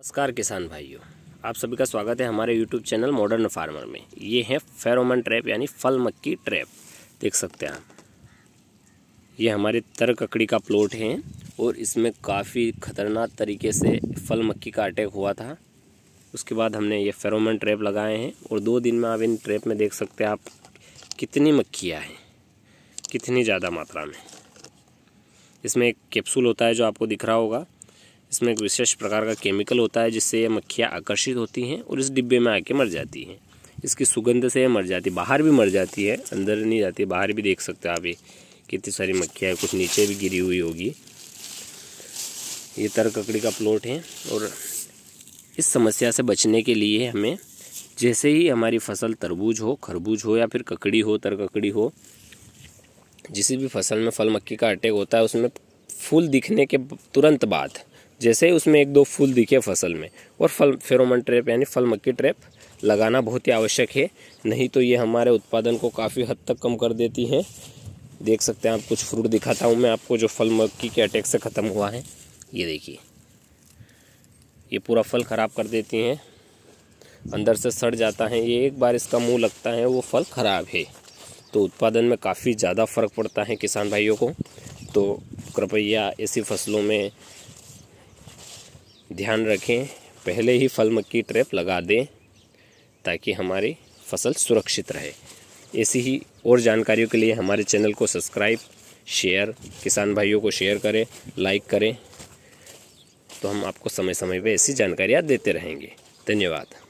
नमस्कार किसान भाइयों आप सभी का स्वागत है हमारे यूट्यूब चैनल मॉडर्न फार्मर में ये है फेरोमन ट्रैप यानी फल मक्की ट्रैप देख सकते हैं आप ये हमारे तर ककड़ी का प्लॉट है और इसमें काफ़ी ख़तरनाक तरीके से फल मक्की का अटैक हुआ था उसके बाद हमने ये फेरोमन ट्रैप लगाए हैं और दो दिन में आप इन ट्रैप में देख सकते हैं आप कितनी मक्खियाँ हैं कितनी ज़्यादा मात्रा में इसमें एक कैप्सूल होता है जो आपको दिख रहा होगा इसमें एक विशेष प्रकार का केमिकल होता है जिससे ये मक्खियाँ आकर्षित होती हैं और इस डिब्बे में आके मर जाती हैं इसकी सुगंध से यह मर जाती है बाहर भी मर जाती है अंदर नहीं जाती बाहर भी देख सकते आप ये कितनी सारी मक्खियाँ कुछ नीचे भी गिरी हुई होगी ये तरककड़ी का प्लॉट है और इस समस्या से बचने के लिए हमें जैसे ही हमारी फसल तरबूज हो खरबूज हो या फिर ककड़ी हो तरककड़ी हो जिस भी फसल में फल मक्खी का अटैक होता है उसमें फूल दिखने के तुरंत बाद जैसे ही उसमें एक दो फूल दिखे फसल में और फल फेरोमन ट्रैप यानी फल मक्की ट्रैप लगाना बहुत ही आवश्यक है नहीं तो ये हमारे उत्पादन को काफ़ी हद तक कम कर देती है देख सकते हैं आप कुछ फ्रूट दिखाता हूँ मैं आपको जो फल मक्की के अटैक से ख़त्म हुआ है ये देखिए ये पूरा फल ख़राब कर देती हैं अंदर से सड़ जाता है ये एक बार इसका मुँह लगता है वो फल ख़राब है तो उत्पादन में काफ़ी ज़्यादा फ़र्क पड़ता है किसान भाइयों को तो कृपया ऐसी फसलों में ध्यान रखें पहले ही फल मक्की ट्रैप लगा दें ताकि हमारी फसल सुरक्षित रहे ऐसी ही और जानकारियों के लिए हमारे चैनल को सब्सक्राइब शेयर किसान भाइयों को शेयर करें लाइक करें तो हम आपको समय समय पर ऐसी जानकारियाँ देते रहेंगे धन्यवाद